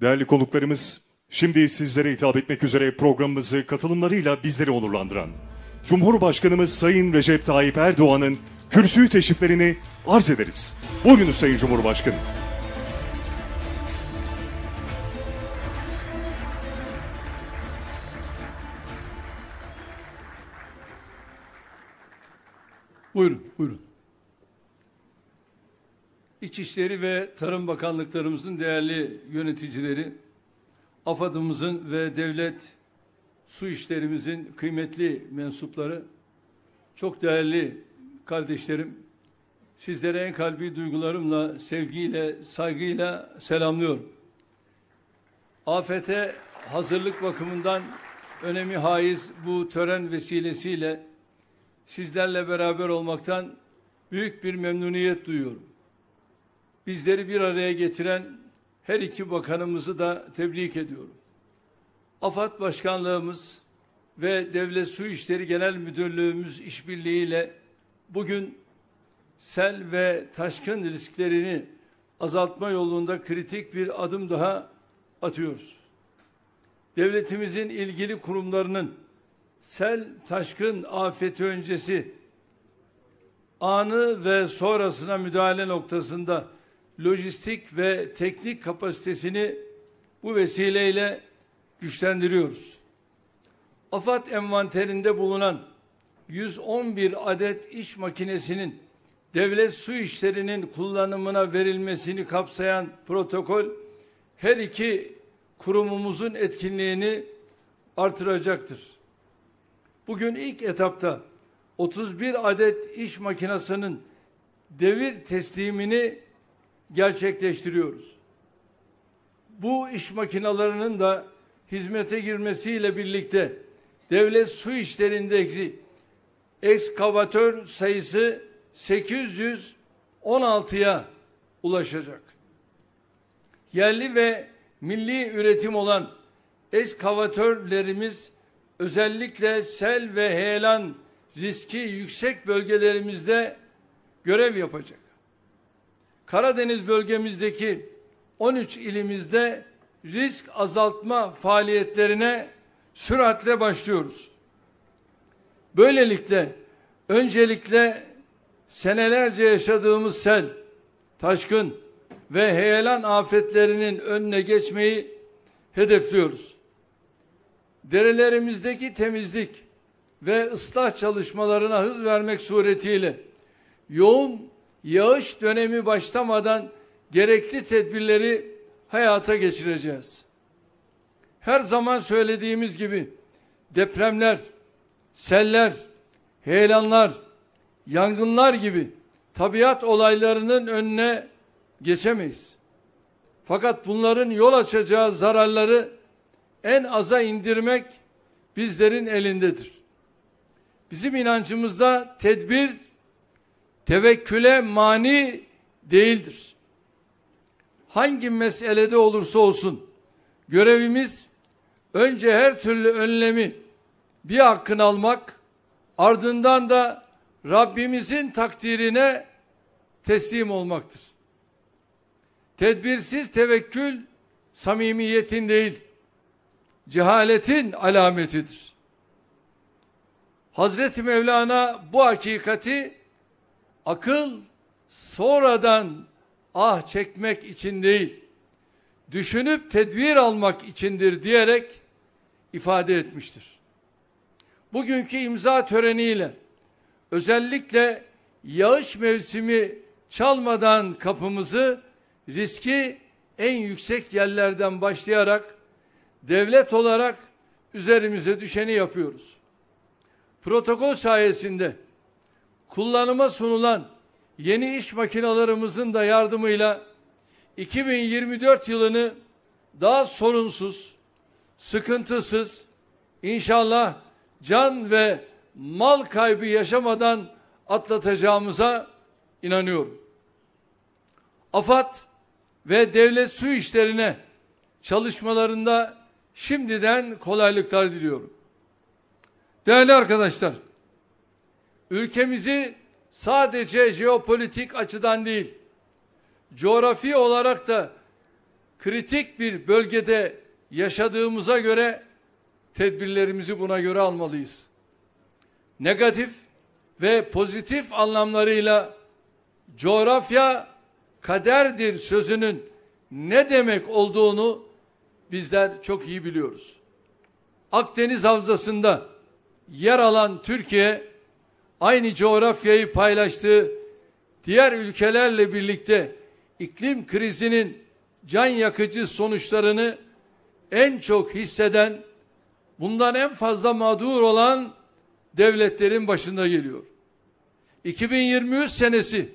Değerli konuklarımız, şimdi sizlere hitap etmek üzere programımızı katılımlarıyla bizleri onurlandıran Cumhurbaşkanımız Sayın Recep Tayyip Erdoğan'ın kürsüyü teşriflerini arz ederiz. Buyurunuz Sayın Cumhurbaşkanı. Buyurun, buyurun. İçişleri ve Tarım Bakanlıklarımızın değerli yöneticileri, AFAD'ımızın ve devlet su işlerimizin kıymetli mensupları, çok değerli kardeşlerim, sizlere en kalbi duygularımla, sevgiyle, saygıyla selamlıyorum. Afete hazırlık bakımından önemi haiz bu tören vesilesiyle sizlerle beraber olmaktan büyük bir memnuniyet duyuyorum bizleri bir araya getiren her iki bakanımızı da tebrik ediyorum. AFAD Başkanlığımız ve Devlet Su İşleri Genel Müdürlüğümüz işbirliğiyle bugün sel ve taşkın risklerini azaltma yolunda kritik bir adım daha atıyoruz. Devletimizin ilgili kurumlarının sel, taşkın afeti öncesi anı ve sonrasına müdahale noktasında lojistik ve teknik kapasitesini bu vesileyle güçlendiriyoruz. AFAD envanterinde bulunan 111 adet iş makinesinin devlet su işlerinin kullanımına verilmesini kapsayan protokol her iki kurumumuzun etkinliğini artıracaktır. Bugün ilk etapta 31 adet iş makinasının devir teslimini gerçekleştiriyoruz. Bu iş makinalarının da hizmete girmesiyle birlikte devlet su işlerindeki ekskavatör sayısı 816'ya ulaşacak. Yerli ve milli üretim olan ekskavatörlerimiz özellikle sel ve heyelan riski yüksek bölgelerimizde görev yapacak. Karadeniz bölgemizdeki 13 ilimizde risk azaltma faaliyetlerine süratle başlıyoruz. Böylelikle öncelikle senelerce yaşadığımız sel, taşkın ve heyelan afetlerinin önüne geçmeyi hedefliyoruz. Derelerimizdeki temizlik ve ıslah çalışmalarına hız vermek suretiyle yoğun yağış dönemi başlamadan gerekli tedbirleri hayata geçireceğiz. Her zaman söylediğimiz gibi depremler, seller, heyelanlar, yangınlar gibi tabiat olaylarının önüne geçemeyiz. Fakat bunların yol açacağı zararları en aza indirmek bizlerin elindedir. Bizim inancımızda tedbir tevekküle mani değildir. Hangi meselede olursa olsun görevimiz önce her türlü önlemi bir hakkını almak ardından da Rabbimizin takdirine teslim olmaktır. Tedbirsiz tevekkül samimiyetin değil, cehaletin alametidir. Hazreti Mevlana bu hakikati Akıl sonradan ah çekmek için değil, düşünüp tedbir almak içindir diyerek ifade etmiştir. Bugünkü imza töreniyle özellikle yağış mevsimi çalmadan kapımızı riski en yüksek yerlerden başlayarak devlet olarak üzerimize düşeni yapıyoruz. Protokol sayesinde kullanıma sunulan yeni iş makinalarımızın da yardımıyla 2024 yılını daha sorunsuz, sıkıntısız, inşallah can ve mal kaybı yaşamadan atlatacağımıza inanıyorum. AFAD ve devlet su işlerine çalışmalarında şimdiden kolaylıklar diliyorum. Değerli arkadaşlar, ülkemizi sadece jeopolitik açıdan değil, coğrafi olarak da kritik bir bölgede yaşadığımıza göre tedbirlerimizi buna göre almalıyız. Negatif ve pozitif anlamlarıyla coğrafya kaderdir sözünün ne demek olduğunu bizler çok iyi biliyoruz. Akdeniz Havzası'nda yer alan Türkiye aynı coğrafyayı paylaştığı diğer ülkelerle birlikte iklim krizinin can yakıcı sonuçlarını en çok hisseden, bundan en fazla mağdur olan devletlerin başında geliyor. 2023 senesi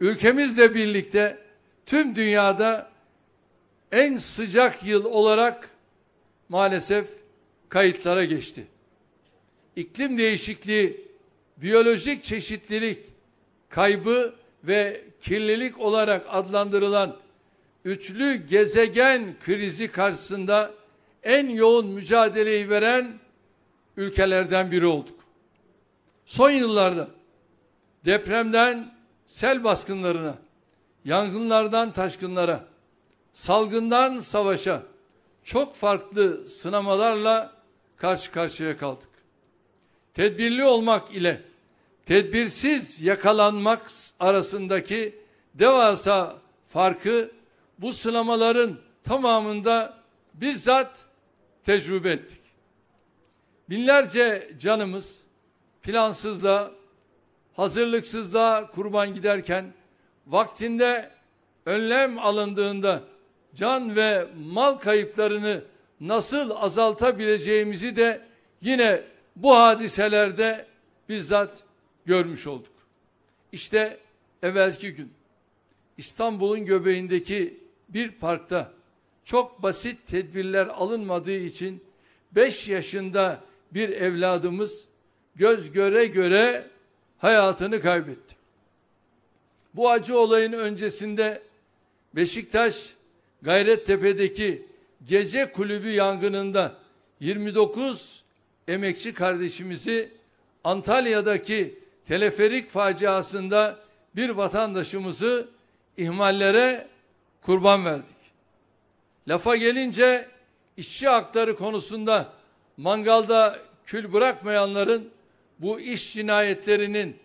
ülkemizle birlikte tüm dünyada en sıcak yıl olarak maalesef kayıtlara geçti. İklim değişikliği biyolojik çeşitlilik kaybı ve kirlilik olarak adlandırılan üçlü gezegen krizi karşısında en yoğun mücadeleyi veren ülkelerden biri olduk. Son yıllarda depremden sel baskınlarına, yangınlardan taşkınlara, salgından savaşa çok farklı sınamalarla karşı karşıya kaldık tedbirli olmak ile tedbirsiz yakalanmak arasındaki devasa farkı bu sınamaların tamamında bizzat tecrübe ettik. Binlerce canımız plansızla, hazırlıksızla kurban giderken vaktinde önlem alındığında can ve mal kayıplarını nasıl azaltabileceğimizi de yine bu hadiselerde bizzat görmüş olduk. İşte evvelki gün İstanbul'un göbeğindeki bir parkta çok basit tedbirler alınmadığı için 5 yaşında bir evladımız göz göre göre hayatını kaybetti. Bu acı olayın öncesinde Beşiktaş Gayrettepe'deki gece kulübü yangınında 29 emekçi kardeşimizi Antalya'daki teleferik faciasında bir vatandaşımızı ihmallere kurban verdik. Lafa gelince işçi hakları konusunda mangalda kül bırakmayanların bu iş cinayetlerinin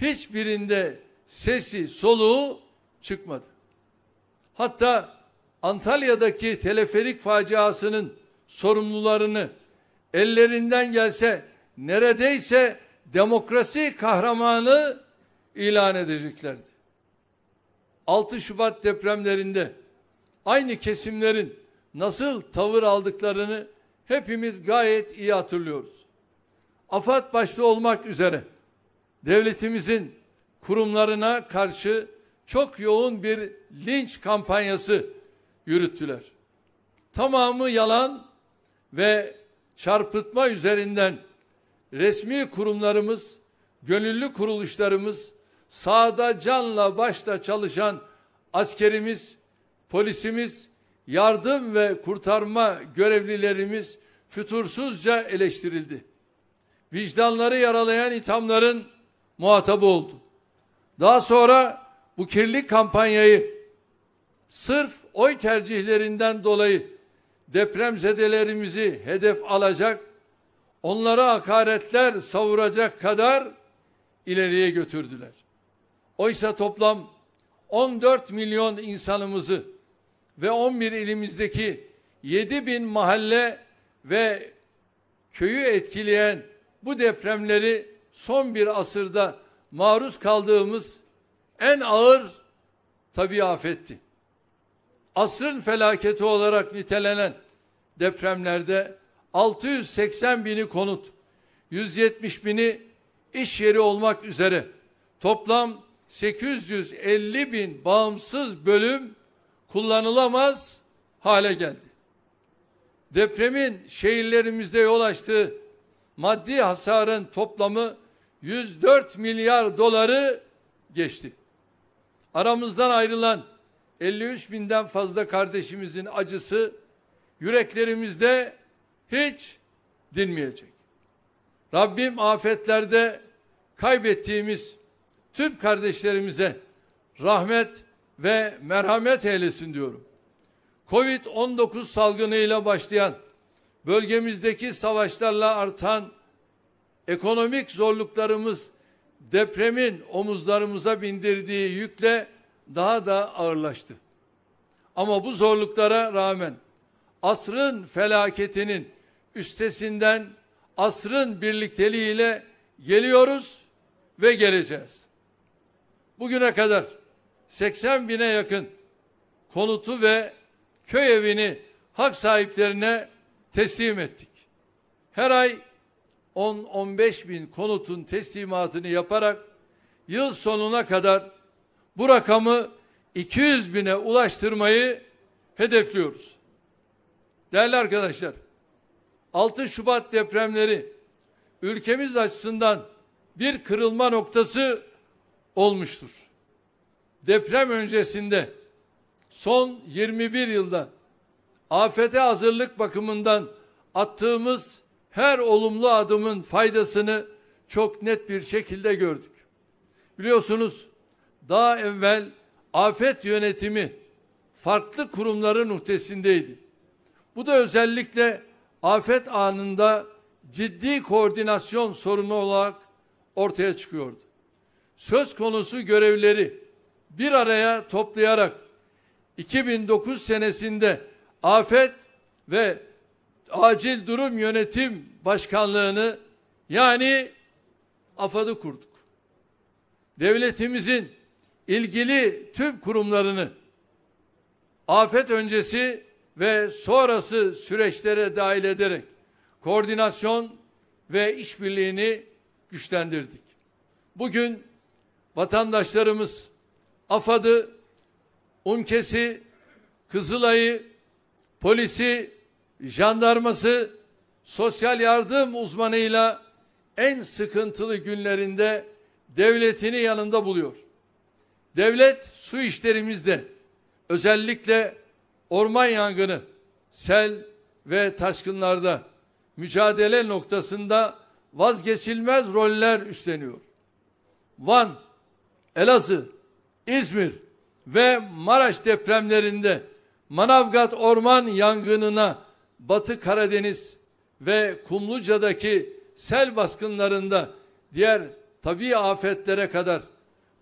hiçbirinde sesi soluğu çıkmadı. Hatta Antalya'daki teleferik faciasının sorumlularını ellerinden gelse neredeyse demokrasi kahramanı ilan edeceklerdi. 6 Şubat depremlerinde aynı kesimlerin nasıl tavır aldıklarını hepimiz gayet iyi hatırlıyoruz. AFAD başta olmak üzere devletimizin kurumlarına karşı çok yoğun bir linç kampanyası yürüttüler. Tamamı yalan ve çarpıtma üzerinden resmi kurumlarımız, gönüllü kuruluşlarımız, sağda canla başla çalışan askerimiz, polisimiz, yardım ve kurtarma görevlilerimiz fütursuzca eleştirildi. Vicdanları yaralayan ithamların muhatabı oldu. Daha sonra bu kirli kampanyayı sırf oy tercihlerinden dolayı Deprem zedelerimizi hedef alacak, onlara hakaretler savuracak kadar ileriye götürdüler. Oysa toplam 14 milyon insanımızı ve 11 ilimizdeki 7 bin mahalle ve köyü etkileyen bu depremleri son bir asırda maruz kaldığımız en ağır tabi afetti asrın felaketi olarak nitelenen depremlerde 680 bini konut, 170 bini iş yeri olmak üzere toplam 850 bin bağımsız bölüm kullanılamaz hale geldi. Depremin şehirlerimizde yol açtığı maddi hasarın toplamı 104 milyar doları geçti. Aramızdan ayrılan 53 binden fazla kardeşimizin acısı yüreklerimizde hiç dinmeyecek. Rabbim afetlerde kaybettiğimiz tüm kardeşlerimize rahmet ve merhamet eylesin diyorum. Covid-19 salgınıyla başlayan bölgemizdeki savaşlarla artan ekonomik zorluklarımız depremin omuzlarımıza bindirdiği yükle daha da ağırlaştı. Ama bu zorluklara rağmen asrın felaketinin üstesinden asrın birlikteliğiyle geliyoruz ve geleceğiz. Bugüne kadar 80 bine yakın konutu ve köy evini hak sahiplerine teslim ettik. Her ay 10-15 bin konutun teslimatını yaparak yıl sonuna kadar bu rakamı 200 bine ulaştırmayı hedefliyoruz. Değerli arkadaşlar, 6 Şubat depremleri ülkemiz açısından bir kırılma noktası olmuştur. Deprem öncesinde son 21 yılda afete hazırlık bakımından attığımız her olumlu adımın faydasını çok net bir şekilde gördük. Biliyorsunuz daha evvel afet yönetimi farklı kurumların noktasındaydı. Bu da özellikle afet anında ciddi koordinasyon sorunu olarak ortaya çıkıyordu. Söz konusu görevleri bir araya toplayarak 2009 senesinde afet ve acil durum yönetim başkanlığını yani AFAD'ı kurduk. Devletimizin ilgili tüm kurumlarını afet öncesi ve sonrası süreçlere dahil ederek koordinasyon ve işbirliğini güçlendirdik. Bugün vatandaşlarımız AFAD'ı, UMKES'i, Kızılay'ı, polisi, jandarması, sosyal yardım uzmanıyla en sıkıntılı günlerinde devletini yanında buluyor. Devlet su işlerimizde özellikle orman yangını, sel ve taşkınlarda mücadele noktasında vazgeçilmez roller üstleniyor. Van, Elazığ, İzmir ve Maraş depremlerinde Manavgat orman yangınına Batı Karadeniz ve Kumluca'daki sel baskınlarında diğer tabi afetlere kadar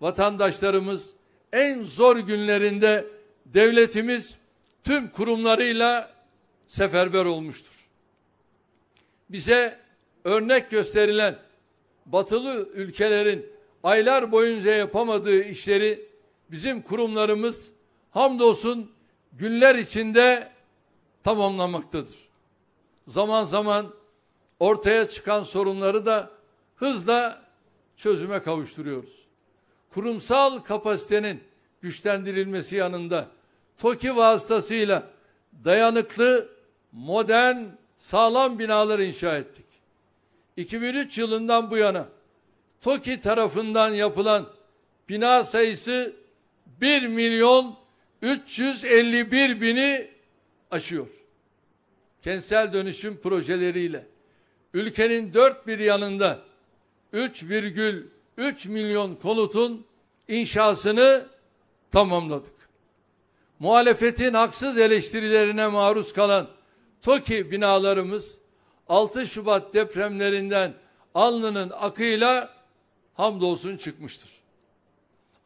vatandaşlarımız en zor günlerinde devletimiz tüm kurumlarıyla seferber olmuştur. Bize örnek gösterilen batılı ülkelerin aylar boyunca yapamadığı işleri bizim kurumlarımız hamdolsun günler içinde tamamlamaktadır. Zaman zaman ortaya çıkan sorunları da hızla çözüme kavuşturuyoruz kurumsal kapasitenin güçlendirilmesi yanında TOKİ vasıtasıyla dayanıklı, modern, sağlam binalar inşa ettik. 2003 yılından bu yana TOKİ tarafından yapılan bina sayısı 1 milyon 351 bini aşıyor. Kentsel dönüşüm projeleriyle ülkenin dört bir yanında 3,1 3 milyon konutun inşasını tamamladık. Muhalefetin haksız eleştirilerine maruz kalan TOKİ binalarımız 6 Şubat depremlerinden alnının akıyla hamdolsun çıkmıştır.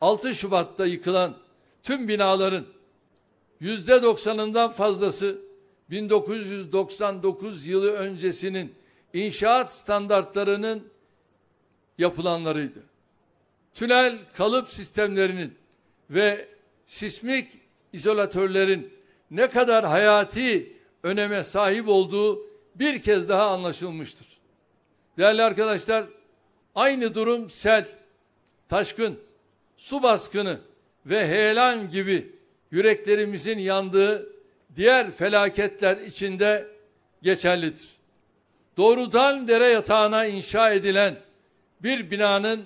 6 Şubat'ta yıkılan tüm binaların yüzde doksanından fazlası 1999 yılı öncesinin inşaat standartlarının yapılanlarıydı. Tünel kalıp sistemlerinin ve sismik izolatörlerin ne kadar hayati öneme sahip olduğu bir kez daha anlaşılmıştır. Değerli arkadaşlar, aynı durum sel, taşkın, su baskını ve heyelan gibi yüreklerimizin yandığı diğer felaketler içinde geçerlidir. Doğrudan dere yatağına inşa edilen bir binanın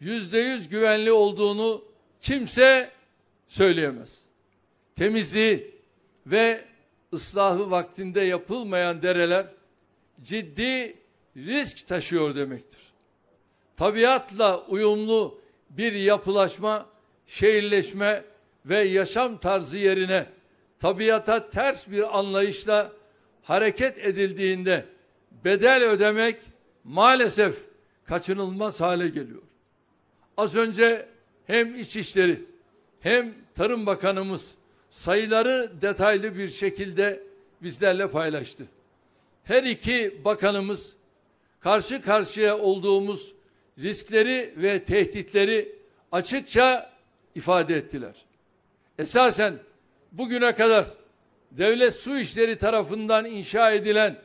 yüzde yüz güvenli olduğunu kimse söyleyemez. Temizliği ve ıslahı vaktinde yapılmayan dereler ciddi risk taşıyor demektir. Tabiatla uyumlu bir yapılaşma, şehirleşme ve yaşam tarzı yerine tabiata ters bir anlayışla hareket edildiğinde bedel ödemek maalesef kaçınılmaz hale geliyor. Az önce hem İçişleri hem Tarım Bakanımız sayıları detaylı bir şekilde bizlerle paylaştı. Her iki bakanımız karşı karşıya olduğumuz riskleri ve tehditleri açıkça ifade ettiler. Esasen bugüne kadar devlet su işleri tarafından inşa edilen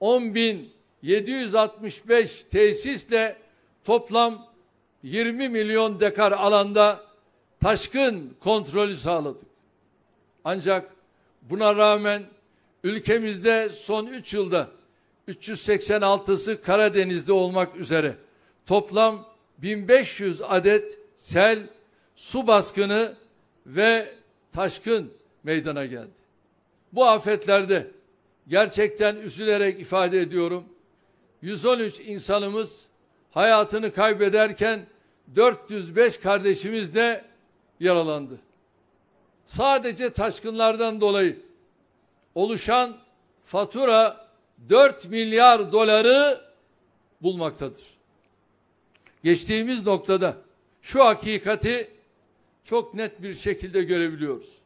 10 bin 765 tesisle toplam 20 milyon dekar alanda taşkın kontrolü sağladık. Ancak buna rağmen ülkemizde son 3 yılda 386'sı Karadeniz'de olmak üzere toplam 1500 adet sel, su baskını ve taşkın meydana geldi. Bu afetlerde gerçekten üzülerek ifade ediyorum 113 insanımız hayatını kaybederken 405 kardeşimiz de yaralandı. Sadece taşkınlardan dolayı oluşan fatura 4 milyar doları bulmaktadır. Geçtiğimiz noktada şu hakikati çok net bir şekilde görebiliyoruz.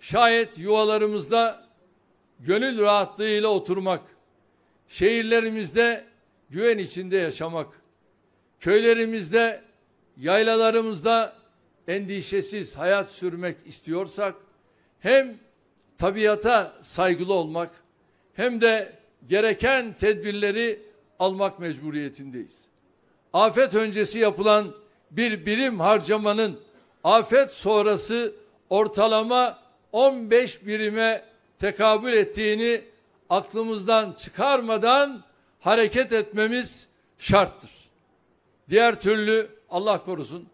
Şayet yuvalarımızda gönül rahatlığıyla oturmak Şehirlerimizde güven içinde yaşamak, köylerimizde, yaylalarımızda endişesiz hayat sürmek istiyorsak hem tabiata saygılı olmak hem de gereken tedbirleri almak mecburiyetindeyiz. Afet öncesi yapılan bir birim harcamanın afet sonrası ortalama 15 birime tekabül ettiğini aklımızdan çıkarmadan hareket etmemiz şarttır. Diğer türlü Allah korusun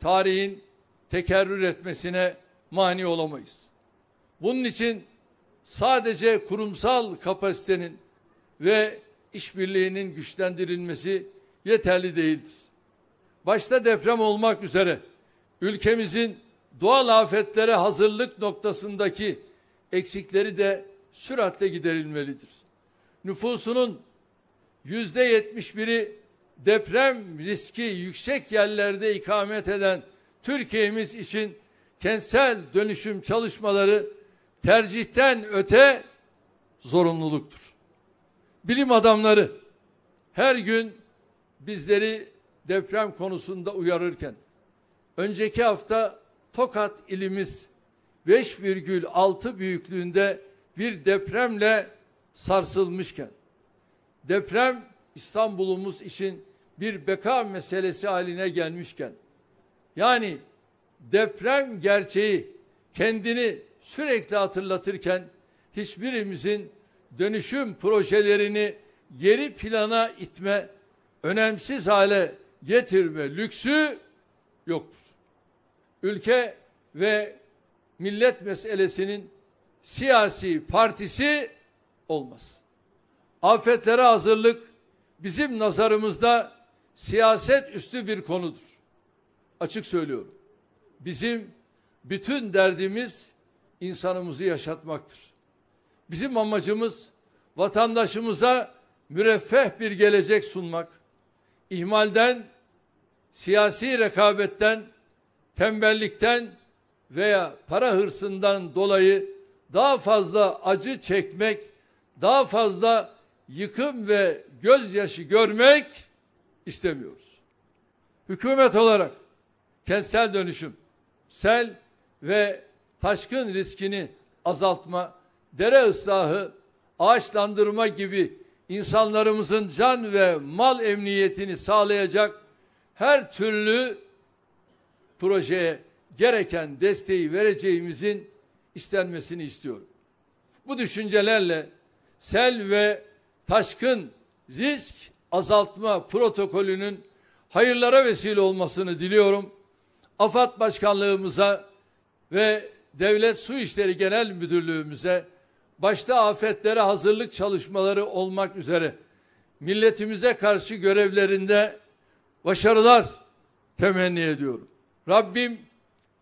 tarihin tekerrür etmesine mani olamayız. Bunun için sadece kurumsal kapasitenin ve işbirliğinin güçlendirilmesi yeterli değildir. Başta deprem olmak üzere ülkemizin doğal afetlere hazırlık noktasındaki eksikleri de süratle giderilmelidir. Nüfusunun yüzde yetmiş biri deprem riski yüksek yerlerde ikamet eden Türkiye'miz için kentsel dönüşüm çalışmaları tercihten öte zorunluluktur. Bilim adamları her gün bizleri deprem konusunda uyarırken önceki hafta Tokat ilimiz 5,6 büyüklüğünde bir depremle sarsılmışken deprem İstanbul'umuz için bir beka meselesi haline gelmişken yani deprem gerçeği kendini sürekli hatırlatırken hiçbirimizin dönüşüm projelerini geri plana itme, önemsiz hale getirme lüksü yoktur. Ülke ve millet meselesinin siyasi partisi olmaz. Afetlere hazırlık bizim nazarımızda siyaset üstü bir konudur. Açık söylüyorum. Bizim bütün derdimiz insanımızı yaşatmaktır. Bizim amacımız vatandaşımıza müreffeh bir gelecek sunmak, İhmalden, siyasi rekabetten, tembellikten veya para hırsından dolayı daha fazla acı çekmek, daha fazla yıkım ve gözyaşı görmek istemiyoruz. Hükümet olarak kentsel dönüşüm, sel ve taşkın riskini azaltma, dere ıslahı, ağaçlandırma gibi insanlarımızın can ve mal emniyetini sağlayacak her türlü projeye gereken desteği vereceğimizin istenmesini istiyorum. Bu düşüncelerle sel ve taşkın risk azaltma protokolünün hayırlara vesile olmasını diliyorum. AFAD Başkanlığımıza ve Devlet Su İşleri Genel Müdürlüğümüze başta afetlere hazırlık çalışmaları olmak üzere milletimize karşı görevlerinde başarılar temenni ediyorum. Rabbim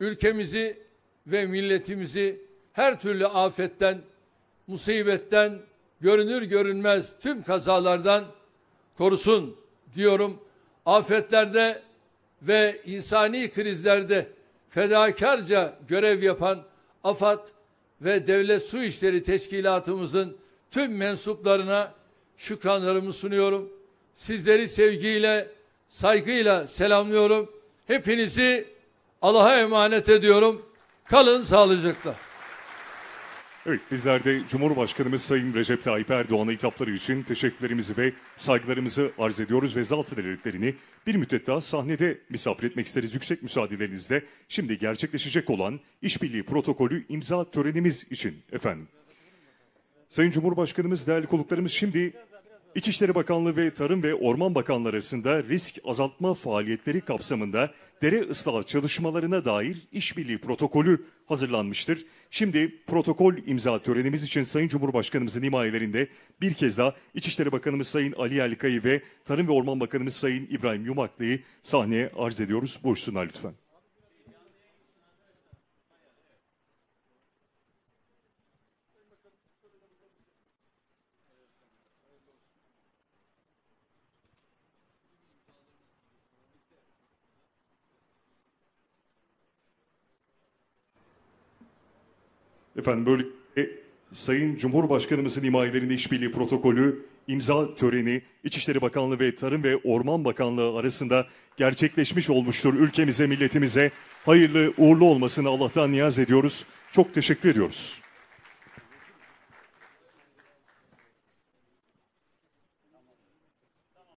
ülkemizi ve milletimizi her türlü afetten, musibetten, görünür görünmez tüm kazalardan korusun diyorum. Afetlerde ve insani krizlerde fedakarca görev yapan AFAD ve Devlet Su İşleri Teşkilatımızın tüm mensuplarına şükranlarımı sunuyorum. Sizleri sevgiyle, saygıyla selamlıyorum. Hepinizi Allah'a emanet ediyorum. Kalın sağlıcakla. Evet bizler de Cumhurbaşkanımız Sayın Recep Tayyip Erdoğan'a hitapları için teşekkürlerimizi ve saygılarımızı arz ediyoruz ve zaltı devletlerini bir müddet daha sahnede misafir etmek isteriz yüksek müsaadelerinizle. Şimdi gerçekleşecek olan işbirliği protokolü imza törenimiz için efendim. Sayın Cumhurbaşkanımız, değerli konuklarımız şimdi İçişleri Bakanlığı ve Tarım ve Orman Bakanlığı arasında risk azaltma faaliyetleri kapsamında dere ıslah çalışmalarına dair işbirliği protokolü hazırlanmıştır. Şimdi protokol imza törenimiz için Sayın Cumhurbaşkanımızın himayelerinde bir kez daha İçişleri Bakanımız Sayın Ali Yerlikay'ı ve Tarım ve Orman Bakanımız Sayın İbrahim Yumaklı'yı sahneye arz ediyoruz. Buyursunlar lütfen. Efendim böylelikle Sayın Cumhurbaşkanımızın himayelerinde işbirliği protokolü imza töreni İçişleri Bakanlığı ve Tarım ve Orman Bakanlığı arasında gerçekleşmiş olmuştur. Ülkemize, milletimize hayırlı uğurlu olmasını Allah'tan niyaz ediyoruz. Çok teşekkür ediyoruz.